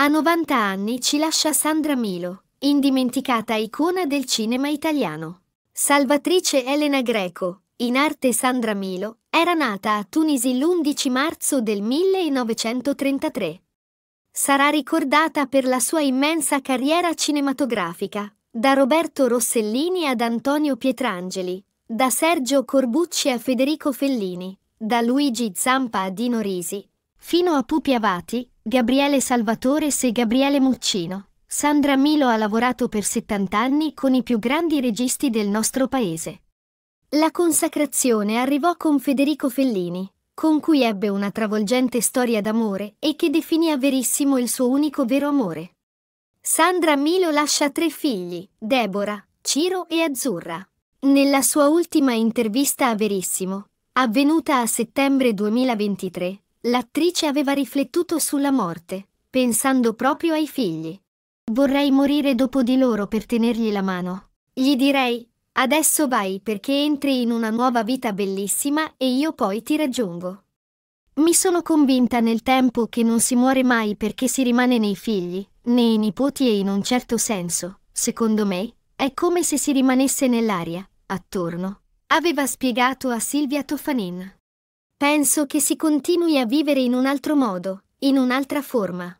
A 90 anni ci lascia Sandra Milo, indimenticata icona del cinema italiano. Salvatrice Elena Greco, in arte Sandra Milo, era nata a Tunisi l'11 marzo del 1933. Sarà ricordata per la sua immensa carriera cinematografica, da Roberto Rossellini ad Antonio Pietrangeli, da Sergio Corbucci a Federico Fellini, da Luigi Zampa a Dino Risi, Fino a Pupi Avati, Gabriele Salvatore e Gabriele Muccino. Sandra Milo ha lavorato per 70 anni con i più grandi registi del nostro paese. La consacrazione arrivò con Federico Fellini, con cui ebbe una travolgente storia d'amore e che definì a verissimo il suo unico vero amore. Sandra Milo lascia tre figli, Deborah, Ciro e Azzurra. Nella sua ultima intervista a Verissimo, avvenuta a settembre 2023, L'attrice aveva riflettuto sulla morte, pensando proprio ai figli. Vorrei morire dopo di loro per tenergli la mano. Gli direi, adesso vai perché entri in una nuova vita bellissima e io poi ti raggiungo. Mi sono convinta nel tempo che non si muore mai perché si rimane nei figli, nei nipoti e in un certo senso, secondo me, è come se si rimanesse nell'aria, attorno. Aveva spiegato a Silvia Tofanin. Penso che si continui a vivere in un altro modo, in un'altra forma.